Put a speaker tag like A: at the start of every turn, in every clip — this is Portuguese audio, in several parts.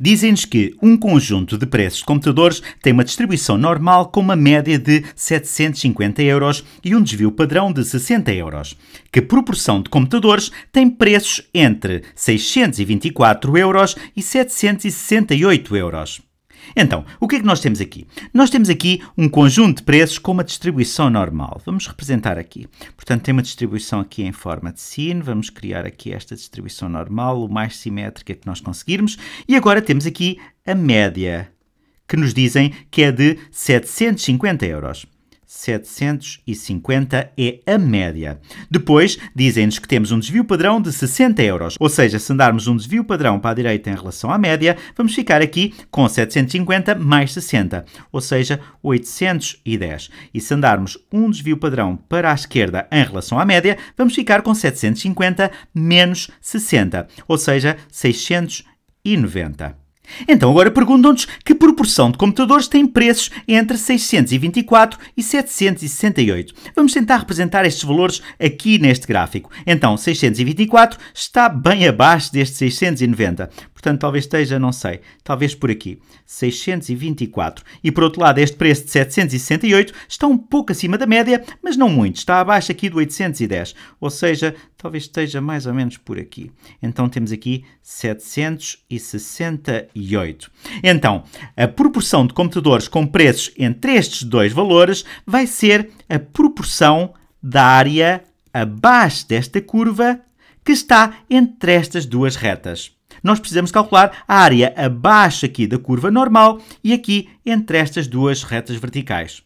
A: dizem-nos que um conjunto de preços de computadores tem uma distribuição normal com uma média de 750 euros e um desvio padrão de 60 euros. Que proporção de computadores tem preços entre 624 euros e 768 euros? Então, o que é que nós temos aqui? Nós temos aqui um conjunto de preços com uma distribuição normal. Vamos representar aqui. Portanto, tem uma distribuição aqui em forma de sino. Vamos criar aqui esta distribuição normal, o mais simétrica que nós conseguirmos. E agora temos aqui a média, que nos dizem que é de 750 euros. 750 é a média. Depois, dizem-nos que temos um desvio padrão de 60 euros, ou seja, se andarmos um desvio padrão para a direita em relação à média, vamos ficar aqui com 750 mais 60, ou seja, 810. E se andarmos um desvio padrão para a esquerda em relação à média, vamos ficar com 750 menos 60, ou seja, 690. Então agora perguntam-nos que proporção de computadores tem preços entre 624 e 768. Vamos tentar representar estes valores aqui neste gráfico. Então, 624 está bem abaixo deste 690. Portanto, talvez esteja, não sei, talvez por aqui, 624. E por outro lado, este preço de 768 está um pouco acima da média, mas não muito. Está abaixo aqui do 810. Ou seja, talvez esteja mais ou menos por aqui. Então temos aqui 768. 2008. Então, a proporção de computadores com preços entre estes dois valores vai ser a proporção da área abaixo desta curva que está entre estas duas retas. Nós precisamos calcular a área abaixo aqui da curva normal e aqui entre estas duas retas verticais.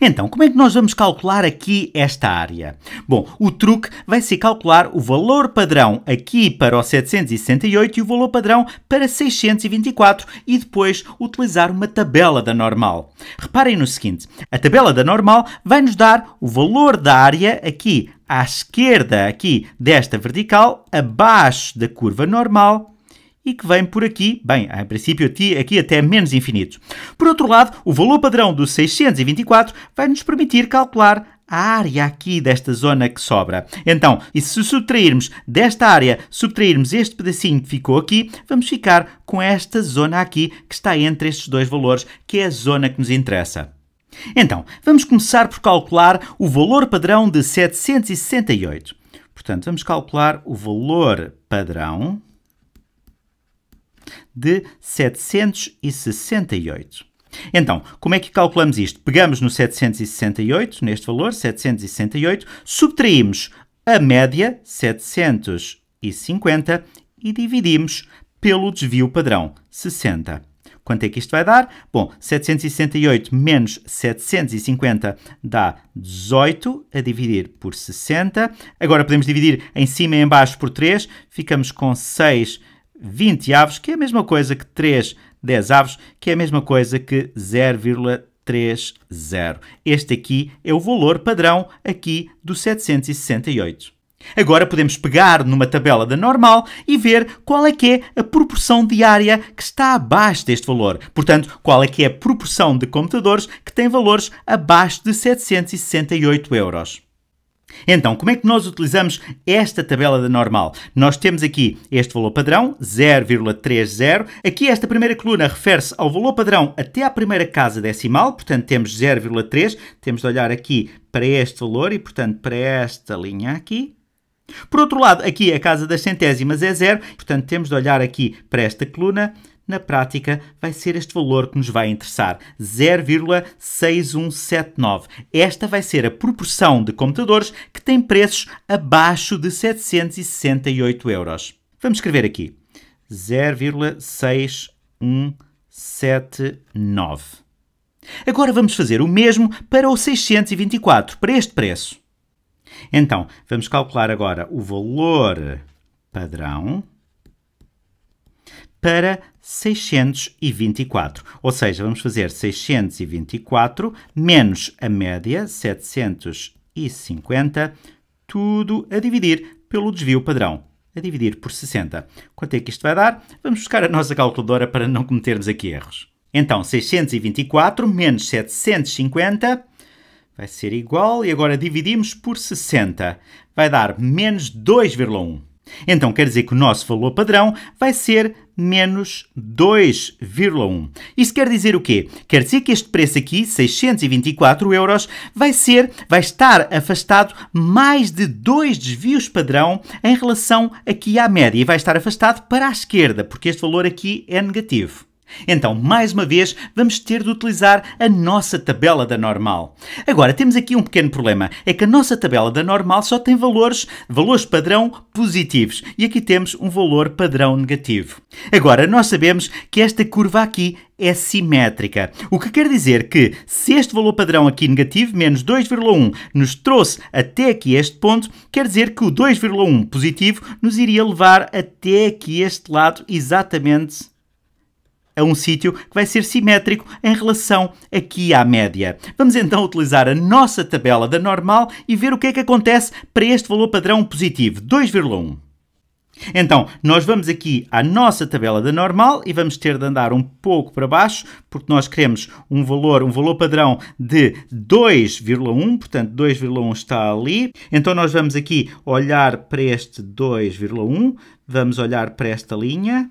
A: Então, como é que nós vamos calcular aqui esta área? Bom, o truque vai ser calcular o valor padrão aqui para o 768 e o valor padrão para 624 e depois utilizar uma tabela da normal. Reparem no seguinte, a tabela da normal vai nos dar o valor da área aqui à esquerda aqui desta vertical, abaixo da curva normal, e que vem por aqui, bem, em princípio aqui até menos infinito. Por outro lado, o valor padrão do 624 vai nos permitir calcular a área aqui desta zona que sobra. Então, e se subtrairmos desta área, subtrairmos este pedacinho que ficou aqui, vamos ficar com esta zona aqui que está entre estes dois valores, que é a zona que nos interessa. Então, vamos começar por calcular o valor padrão de 768. Portanto, vamos calcular o valor padrão de 768. Então, como é que calculamos isto? Pegamos no 768, neste valor, 768, subtraímos a média, 750, e dividimos pelo desvio padrão, 60. Quanto é que isto vai dar? Bom, 768 menos 750 dá 18, a dividir por 60. Agora podemos dividir em cima e em baixo por 3, ficamos com 6 20 avos, que é a mesma coisa que 3, 10 avos, que é a mesma coisa que 0,30. Este aqui é o valor padrão aqui do 768. Agora podemos pegar numa tabela da normal e ver qual é que é a proporção diária que está abaixo deste valor. Portanto, qual é que é a proporção de computadores que têm valores abaixo de 768 euros. Então, como é que nós utilizamos esta tabela da normal? Nós temos aqui este valor padrão, 0,30. Aqui esta primeira coluna refere-se ao valor padrão até à primeira casa decimal, portanto temos 0,3. Temos de olhar aqui para este valor e, portanto, para esta linha aqui. Por outro lado, aqui a casa das centésimas é zero, portanto temos de olhar aqui para esta coluna, na prática vai ser este valor que nos vai interessar, 0,6179. Esta vai ser a proporção de computadores que têm preços abaixo de 768 euros. Vamos escrever aqui, 0,6179. Agora vamos fazer o mesmo para o 624, para este preço. Então, vamos calcular agora o valor padrão para 624. Ou seja, vamos fazer 624 menos a média, 750, tudo a dividir pelo desvio padrão. A dividir por 60. Quanto é que isto vai dar? Vamos buscar a nossa calculadora para não cometermos aqui erros. Então, 624 menos 750 vai ser igual, e agora dividimos por 60. Vai dar menos 2,1. Então quer dizer que o nosso valor padrão vai ser menos 2,1. Isso quer dizer o quê? Quer dizer que este preço aqui, 624 euros, vai ser, vai estar afastado mais de dois desvios padrão em relação aqui à média e vai estar afastado para a esquerda, porque este valor aqui é negativo. Então, mais uma vez, vamos ter de utilizar a nossa tabela da normal. Agora, temos aqui um pequeno problema. É que a nossa tabela da normal só tem valores, valores padrão positivos. E aqui temos um valor padrão negativo. Agora, nós sabemos que esta curva aqui é simétrica. O que quer dizer que se este valor padrão aqui negativo, menos 2,1, nos trouxe até aqui este ponto, quer dizer que o 2,1 positivo nos iria levar até aqui este lado exatamente a é um sítio que vai ser simétrico em relação aqui à média. Vamos então utilizar a nossa tabela da normal e ver o que é que acontece para este valor padrão positivo, 2,1. Então, nós vamos aqui à nossa tabela da normal e vamos ter de andar um pouco para baixo, porque nós queremos um valor, um valor padrão de 2,1, portanto 2,1 está ali. Então nós vamos aqui olhar para este 2,1, vamos olhar para esta linha,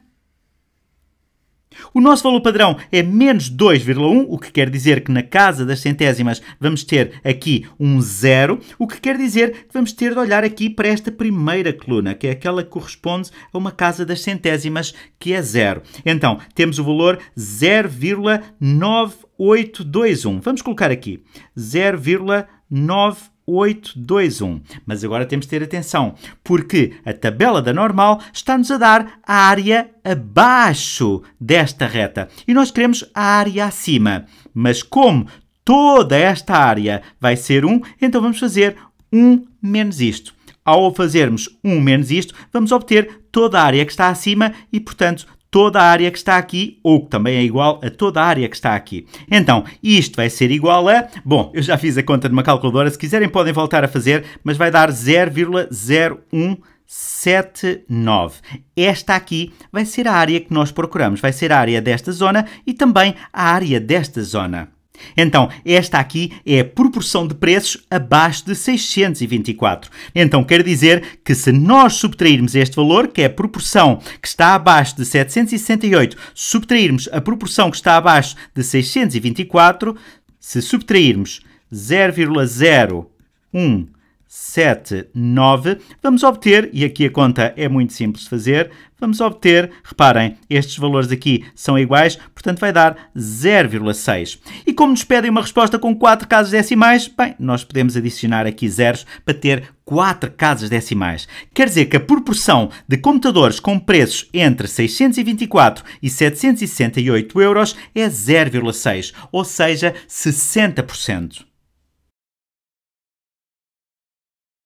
A: o nosso valor padrão é menos 2,1, o que quer dizer que na casa das centésimas vamos ter aqui um zero, o que quer dizer que vamos ter de olhar aqui para esta primeira coluna, que é aquela que corresponde a uma casa das centésimas, que é zero. Então, temos o valor 0,9821. Vamos colocar aqui 0,981. 821. Mas agora temos de ter atenção, porque a tabela da normal está-nos a dar a área abaixo desta reta e nós queremos a área acima. Mas como toda esta área vai ser 1, então vamos fazer 1 menos isto. Ao fazermos 1 menos isto, vamos obter toda a área que está acima e, portanto, toda a área que está aqui, ou que também é igual a toda a área que está aqui. Então, isto vai ser igual a... Bom, eu já fiz a conta numa calculadora, se quiserem podem voltar a fazer, mas vai dar 0,0179. Esta aqui vai ser a área que nós procuramos, vai ser a área desta zona e também a área desta zona. Então, esta aqui é a proporção de preços abaixo de 624. Então, quer dizer que se nós subtrairmos este valor, que é a proporção que está abaixo de 768, subtrairmos a proporção que está abaixo de 624, se subtrairmos 0,0179, vamos obter, e aqui a conta é muito simples de fazer, vamos obter, reparem, estes valores aqui são iguais, portanto vai dar 0,6. E como nos pedem uma resposta com 4 casas decimais, bem, nós podemos adicionar aqui zeros para ter 4 casas decimais. Quer dizer que a proporção de computadores com preços entre 624 e 768 euros é 0,6, ou seja, 60%.